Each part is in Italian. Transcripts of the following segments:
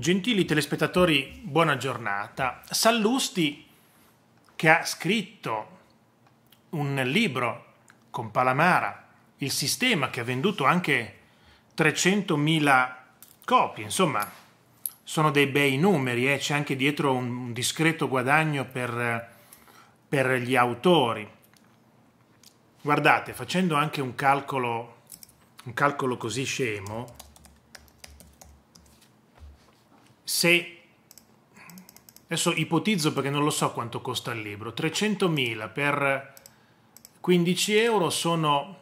Gentili telespettatori, buona giornata. Sallusti, che ha scritto un libro con Palamara, Il sistema, che ha venduto anche 300.000 copie, insomma, sono dei bei numeri eh? c'è anche dietro un discreto guadagno per, per gli autori. Guardate, facendo anche un calcolo, un calcolo così scemo, se adesso ipotizzo perché non lo so quanto costa il libro 300.000 per 15 euro sono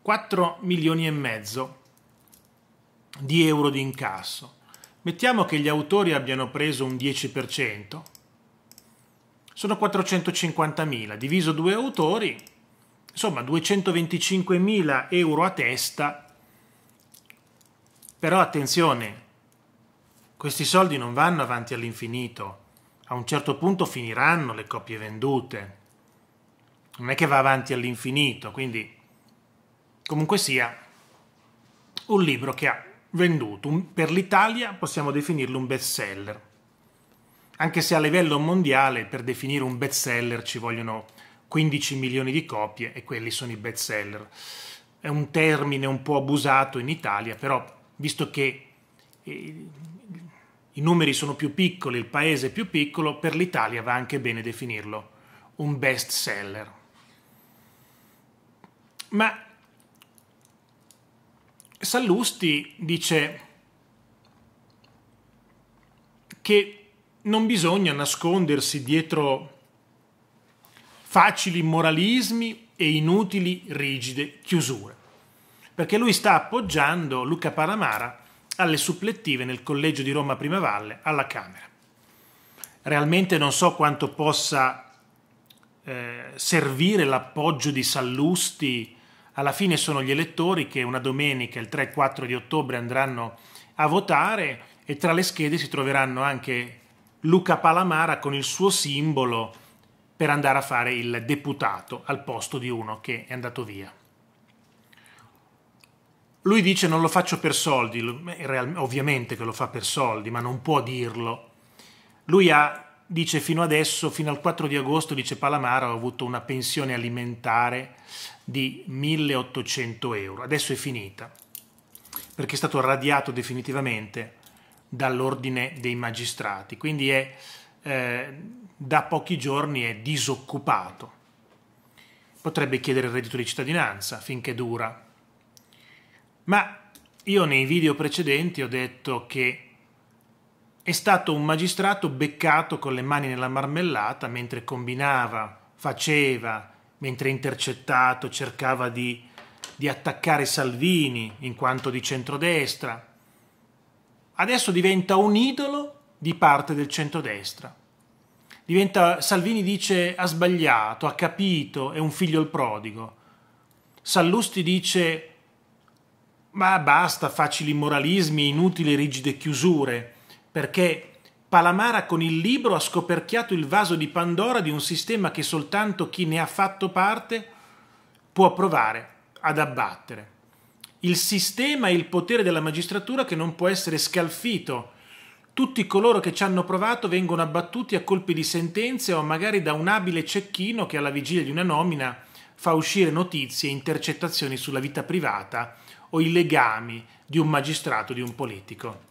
4 milioni e mezzo di euro di incasso mettiamo che gli autori abbiano preso un 10% sono 450.000 diviso due autori insomma 225.000 euro a testa però attenzione questi soldi non vanno avanti all'infinito. A un certo punto finiranno le copie vendute. Non è che va avanti all'infinito, quindi comunque sia un libro che ha venduto. Per l'Italia possiamo definirlo un best seller. Anche se a livello mondiale per definire un best seller ci vogliono 15 milioni di copie e quelli sono i best seller. È un termine un po' abusato in Italia, però visto che i numeri sono più piccoli, il paese è più piccolo, per l'Italia va anche bene definirlo un best seller. Ma Sallusti dice che non bisogna nascondersi dietro facili moralismi e inutili rigide chiusure, perché lui sta appoggiando Luca Paramara alle supplettive nel collegio di Roma Prima Valle alla Camera. Realmente non so quanto possa eh, servire l'appoggio di Sallusti, alla fine sono gli elettori che una domenica, il 3-4 di ottobre, andranno a votare e tra le schede si troveranno anche Luca Palamara con il suo simbolo per andare a fare il deputato al posto di uno che è andato via. Lui dice non lo faccio per soldi, ovviamente che lo fa per soldi, ma non può dirlo. Lui ha, dice fino adesso, fino al 4 di agosto, dice Palamara, ho avuto una pensione alimentare di 1800 euro. Adesso è finita, perché è stato radiato definitivamente dall'ordine dei magistrati. Quindi è, eh, da pochi giorni è disoccupato. Potrebbe chiedere il reddito di cittadinanza finché dura, ma io nei video precedenti ho detto che è stato un magistrato beccato con le mani nella marmellata mentre combinava, faceva, mentre intercettato cercava di, di attaccare Salvini in quanto di centrodestra. Adesso diventa un idolo di parte del centrodestra. Diventa, Salvini dice ha sbagliato, ha capito, è un figlio il prodigo. Sallusti dice ma basta facili moralismi e inutili rigide chiusure, perché Palamara con il libro ha scoperchiato il vaso di Pandora di un sistema che soltanto chi ne ha fatto parte può provare ad abbattere. Il sistema è il potere della magistratura che non può essere scalfito. Tutti coloro che ci hanno provato vengono abbattuti a colpi di sentenze o magari da un abile cecchino che alla vigilia di una nomina fa uscire notizie e intercettazioni sulla vita privata o i legami di un magistrato, di un politico.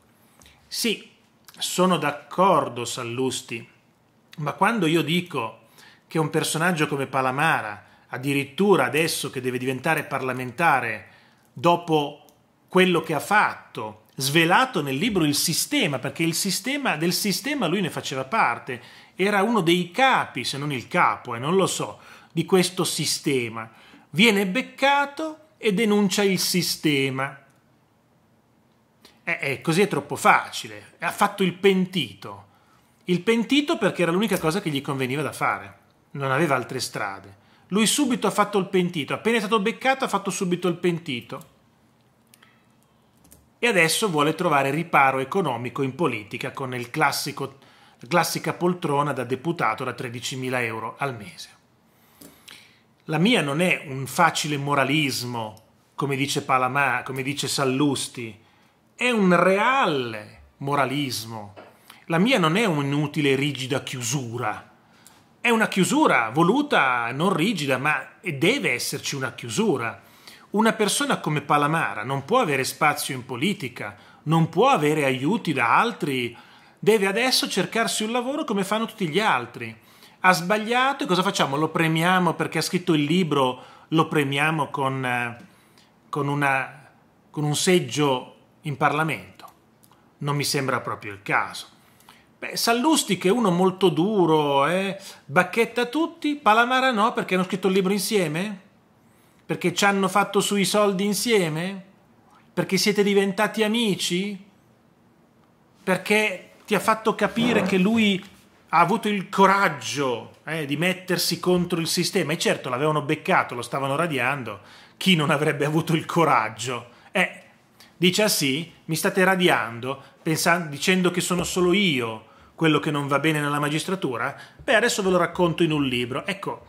Sì, sono d'accordo, Sallusti, ma quando io dico che un personaggio come Palamara, addirittura adesso che deve diventare parlamentare, dopo quello che ha fatto, svelato nel libro il sistema, perché il sistema, del sistema lui ne faceva parte, era uno dei capi, se non il capo, e eh, non lo so, di questo sistema. Viene beccato e denuncia il sistema. Eh, eh, così è troppo facile. Ha fatto il pentito. Il pentito perché era l'unica cosa che gli conveniva da fare. Non aveva altre strade. Lui subito ha fatto il pentito. Appena è stato beccato ha fatto subito il pentito. E adesso vuole trovare riparo economico in politica con classico, la classica poltrona da deputato da 13.000 euro al mese. La mia non è un facile moralismo, come dice Palamà, come dice Sallusti, è un reale moralismo. La mia non è un'inutile rigida chiusura, è una chiusura voluta, non rigida, ma deve esserci una chiusura. Una persona come Palamara non può avere spazio in politica, non può avere aiuti da altri, deve adesso cercarsi un lavoro come fanno tutti gli altri ha sbagliato e cosa facciamo? Lo premiamo perché ha scritto il libro, lo premiamo con, eh, con, una, con un seggio in Parlamento. Non mi sembra proprio il caso. Beh, Sallusti che è uno molto duro, eh? bacchetta tutti, Palamara no perché hanno scritto il libro insieme? Perché ci hanno fatto sui soldi insieme? Perché siete diventati amici? Perché ti ha fatto capire che lui ha avuto il coraggio eh, di mettersi contro il sistema e certo l'avevano beccato, lo stavano radiando, chi non avrebbe avuto il coraggio? Eh, dice ah sì, mi state radiando pensando, dicendo che sono solo io quello che non va bene nella magistratura? Beh, adesso ve lo racconto in un libro. Ecco,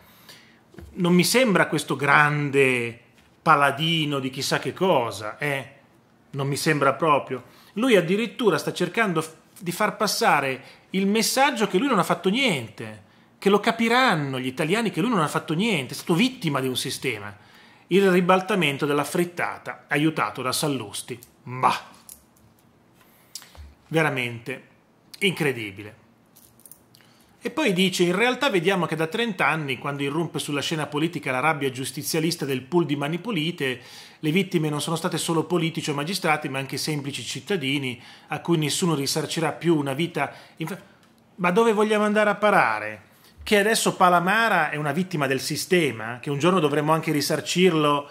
non mi sembra questo grande paladino di chissà che cosa, eh? Non mi sembra proprio. Lui addirittura sta cercando di far passare il messaggio che lui non ha fatto niente, che lo capiranno gli italiani che lui non ha fatto niente, è stato vittima di un sistema. Il ribaltamento della frittata aiutato da Sallusti. Ma veramente incredibile. E poi dice, in realtà vediamo che da 30 anni, quando irrompe sulla scena politica la rabbia giustizialista del pool di mani pulite, le vittime non sono state solo politici o magistrati, ma anche semplici cittadini, a cui nessuno risarcirà più una vita... Ma dove vogliamo andare a parare? Che adesso Palamara è una vittima del sistema, che un giorno dovremmo anche risarcirlo.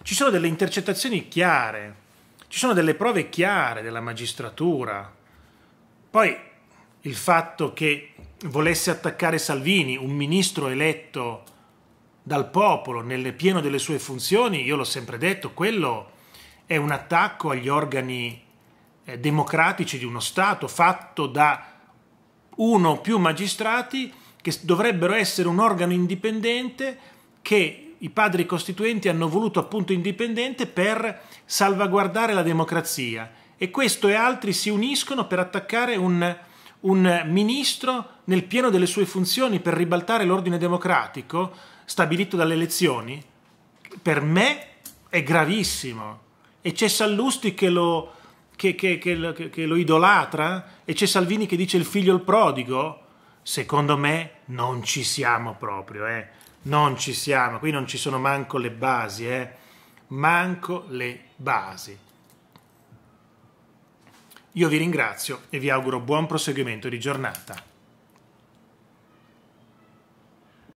Ci sono delle intercettazioni chiare, ci sono delle prove chiare della magistratura. Poi il fatto che volesse attaccare Salvini, un ministro eletto dal popolo nel pieno delle sue funzioni, io l'ho sempre detto, quello è un attacco agli organi eh, democratici di uno Stato fatto da uno o più magistrati che dovrebbero essere un organo indipendente che i padri costituenti hanno voluto appunto indipendente per salvaguardare la democrazia e questo e altri si uniscono per attaccare un, un ministro nel pieno delle sue funzioni per ribaltare l'ordine democratico stabilito dalle elezioni, per me è gravissimo. E c'è Sallusti che lo, che, che, che lo, idolatra e c'è Salvini che dice il figlio il prodigo. Secondo me non ci siamo proprio, eh. non ci siamo, qui non ci sono manco le basi, eh. manco le basi. Io vi ringrazio e vi auguro buon proseguimento di giornata.